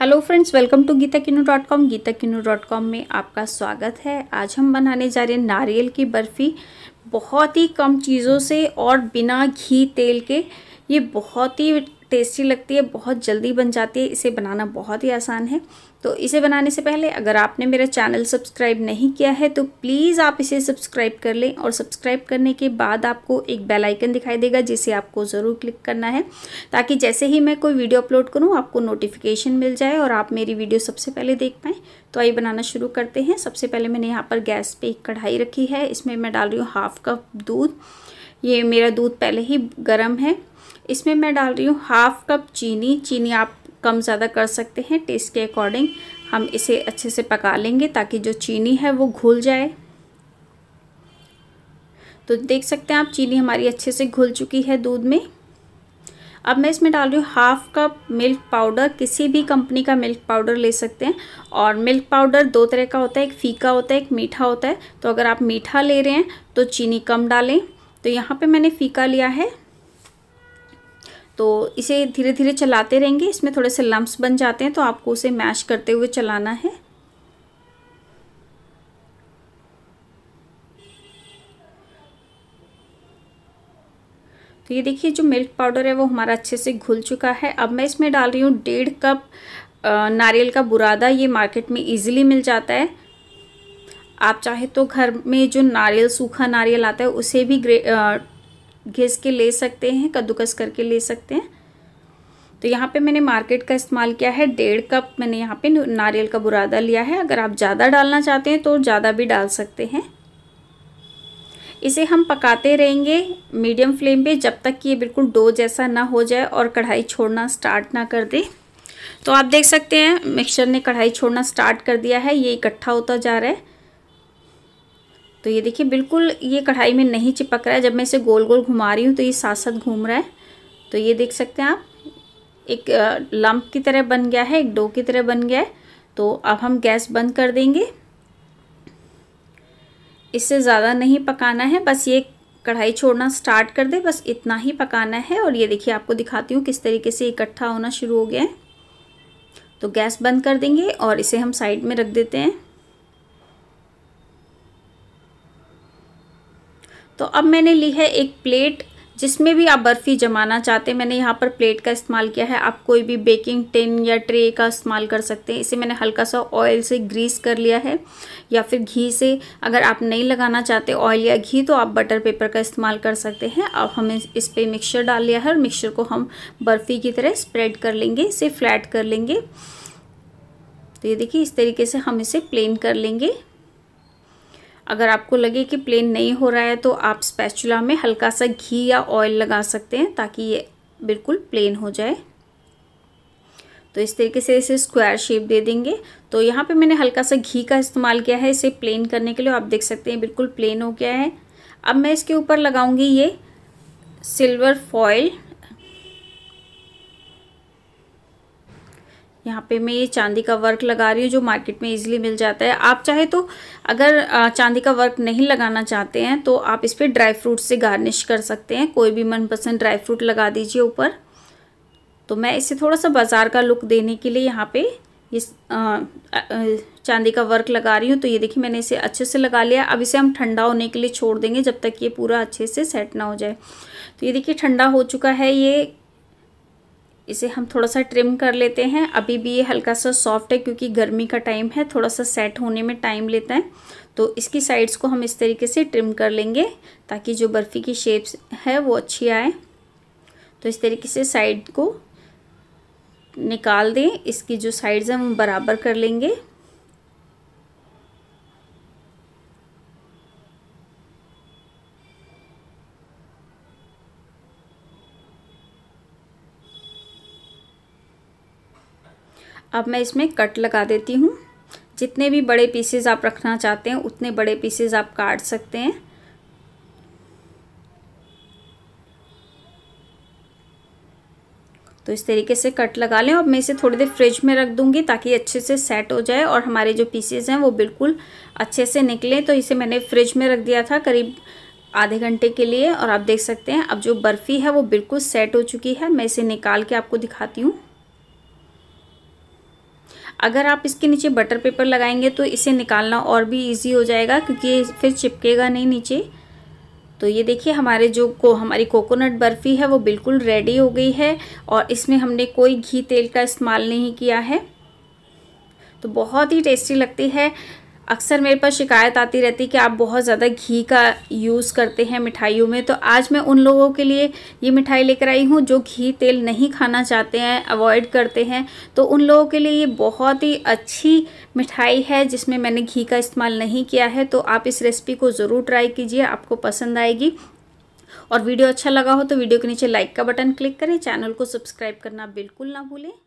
hello friends welcome to Geeta Kinu dot com Geeta Kinu dot com में आपका स्वागत है आज हम बनाने जा रहे हैं नारियल की बर्फ़ी बहुत ही कम चीज़ों से और बिना घी तेल के ये बहुत ही टेस्टी लगती है बहुत जल्दी बन जाती है इसे बनाना बहुत ही आसान है तो इसे बनाने से पहले अगर आपने मेरा चैनल सब्सक्राइब नहीं किया है तो प्लीज़ आप इसे सब्सक्राइब कर लें और सब्सक्राइब करने के बाद आपको एक बेल आइकन दिखाई देगा जिसे आपको ज़रूर क्लिक करना है ताकि जैसे ही मैं कोई वीडियो अपलोड करूँ आपको नोटिफिकेशन मिल जाए और आप मेरी वीडियो सबसे पहले देख पाएँ तो आइए बनाना शुरू करते हैं सबसे पहले मैंने यहाँ पर गैस पर एक कढ़ाई रखी है इसमें मैं डाल रही हूँ हाफ कप दूध ये मेरा दूध पहले ही गर्म है इसमें मैं डाल रही हूँ हाफ कप चीनी चीनी आप कम ज़्यादा कर सकते हैं टेस्ट के अकॉर्डिंग हम इसे अच्छे से पका लेंगे ताकि जो चीनी है वो घुल जाए तो देख सकते हैं आप चीनी हमारी अच्छे से घुल चुकी है दूध में अब मैं इसमें डाल रही हूँ हाफ कप मिल्क पाउडर किसी भी कंपनी का मिल्क पाउडर ले सकते हैं और मिल्क पाउडर दो तरह का होता है एक फीका होता है एक मीठा होता है तो अगर आप मीठा ले रहे हैं तो चीनी कम डालें तो यहाँ पे मैंने फीका लिया है तो इसे धीरे धीरे चलाते रहेंगे इसमें थोड़े से लम्ब्स बन जाते हैं तो आपको उसे मैश करते हुए चलाना है तो ये देखिए जो मिल्क पाउडर है वो हमारा अच्छे से घुल चुका है अब मैं इसमें डाल रही हूँ डेढ़ कप नारियल का बुरादा ये मार्केट में इजीली मिल जाता है आप चाहे तो घर में जो नारियल सूखा नारियल आता है उसे भी ग्रे आ, घिस के ले सकते हैं कद्दूकस करके ले सकते हैं तो यहाँ पे मैंने मार्केट का इस्तेमाल किया है डेढ़ कप मैंने यहाँ पे नारियल का बुरादा लिया है अगर आप ज़्यादा डालना चाहते हैं तो ज़्यादा भी डाल सकते हैं इसे हम पकाते रहेंगे मीडियम फ्लेम पे जब तक कि ये बिल्कुल डो जैसा ना हो जाए और कढ़ाई छोड़ना स्टार्ट ना कर दे तो आप देख सकते हैं मिक्सचर ने कढ़ाई छोड़ना स्टार्ट कर दिया है ये इकट्ठा होता जा रहा है तो ये देखिए बिल्कुल ये कढ़ाई में नहीं चिपक रहा है जब मैं इसे गोल गोल घुमा रही हूँ तो ये साथ साथ घूम रहा है तो ये देख सकते हैं आप एक लंप की तरह बन गया है एक डो की तरह बन गया है तो अब हम गैस बंद कर देंगे इससे ज़्यादा नहीं पकाना है बस ये कढ़ाई छोड़ना स्टार्ट कर दे बस इतना ही पकाना है और ये देखिए आपको दिखाती हूँ किस तरीके से इकट्ठा होना शुरू हो गया है तो गैस बंद कर देंगे और इसे हम साइड में रख देते हैं तो अब मैंने ली है एक प्लेट जिसमें भी आप बर्फ़ी जमाना चाहते हैं मैंने यहाँ पर प्लेट का इस्तेमाल किया है आप कोई भी बेकिंग टिन या ट्रे का इस्तेमाल कर सकते हैं इसे मैंने हल्का सा ऑयल से ग्रीस कर लिया है या फिर घी से अगर आप नहीं लगाना चाहते ऑयल या घी तो आप बटर पेपर का इस्तेमाल कर सकते हैं अब हमें इस पर मिक्सचर डाल लिया है और मिक्सचर को हम बर्फ़ी की तरह स्प्रेड कर लेंगे इसे फ्लैट कर लेंगे तो ये देखिए इस तरीके से हम इसे प्लेन कर लेंगे अगर आपको लगे कि प्लेन नहीं हो रहा है तो आप स्पैचुला में हल्का सा घी या ऑयल लगा सकते हैं ताकि ये बिल्कुल प्लेन हो जाए तो इस तरीके से इसे स्क्वायर शेप दे देंगे तो यहाँ पे मैंने हल्का सा घी का इस्तेमाल किया है इसे प्लेन करने के लिए आप देख सकते हैं बिल्कुल प्लेन हो गया है अब मैं इसके ऊपर लगाऊंगी ये सिल्वर फॉयल यहाँ पे मैं ये चांदी का वर्क लगा रही हूँ जो मार्केट में इजीली मिल जाता है आप चाहे तो अगर चांदी का वर्क नहीं लगाना चाहते हैं तो आप इस पर ड्राई फ्रूट से गार्निश कर सकते हैं कोई भी मनपसंद ड्राई फ्रूट लगा दीजिए ऊपर तो मैं इसे थोड़ा सा बाज़ार का लुक देने के लिए यहाँ पे ये चांदी का वर्क लगा रही हूँ तो ये देखिए मैंने इसे अच्छे से लगा लिया अब इसे हम ठंडा होने के लिए छोड़ देंगे जब तक ये पूरा अच्छे से सेट ना हो जाए तो ये देखिए ठंडा हो चुका है ये इसे हम थोड़ा सा ट्रिम कर लेते हैं अभी भी ये हल्का सा सॉफ्ट है क्योंकि गर्मी का टाइम है थोड़ा सा सेट होने में टाइम लेता है तो इसकी साइड्स को हम इस तरीके से ट्रिम कर लेंगे ताकि जो बर्फ़ी की शेप्स है वो अच्छी आए तो इस तरीके से साइड को निकाल दें इसकी जो साइड्स हैं वो बराबर कर लेंगे अब मैं इसमें कट लगा देती हूँ जितने भी बड़े पीसेज आप रखना चाहते हैं उतने बड़े पीसेज आप काट सकते हैं तो इस तरीके से कट लगा लें अब मैं इसे थोड़ी देर फ्रिज में रख दूंगी ताकि अच्छे से सेट हो जाए और हमारे जो पीसेज हैं वो बिल्कुल अच्छे से निकलें तो इसे मैंने फ्रिज में रख दिया था करीब आधे घंटे के लिए और आप देख सकते हैं अब जो बर्फ़ी है वो बिल्कुल सेट हो चुकी है मैं इसे निकाल के आपको दिखाती हूँ अगर आप इसके नीचे बटर पेपर लगाएंगे तो इसे निकालना और भी ईजी हो जाएगा क्योंकि फिर चिपकेगा नहीं नीचे तो ये देखिए हमारे जो को हमारी कोकोनट बर्फ़ी है वो बिल्कुल रेडी हो गई है और इसमें हमने कोई घी तेल का इस्तेमाल नहीं किया है तो बहुत ही टेस्टी लगती है अक्सर मेरे पास शिकायत आती रहती है कि आप बहुत ज़्यादा घी का यूज़ करते हैं मिठाइयों में तो आज मैं उन लोगों के लिए ये मिठाई लेकर आई हूँ जो घी तेल नहीं खाना चाहते हैं अवॉइड करते हैं तो उन लोगों के लिए ये बहुत ही अच्छी मिठाई है जिसमें मैंने घी का इस्तेमाल नहीं किया है तो आप इस रेसिपी को ज़रूर ट्राई कीजिए आपको पसंद आएगी और वीडियो अच्छा लगा हो तो वीडियो के नीचे लाइक का बटन क्लिक करें चैनल को सब्सक्राइब करना बिल्कुल ना भूलें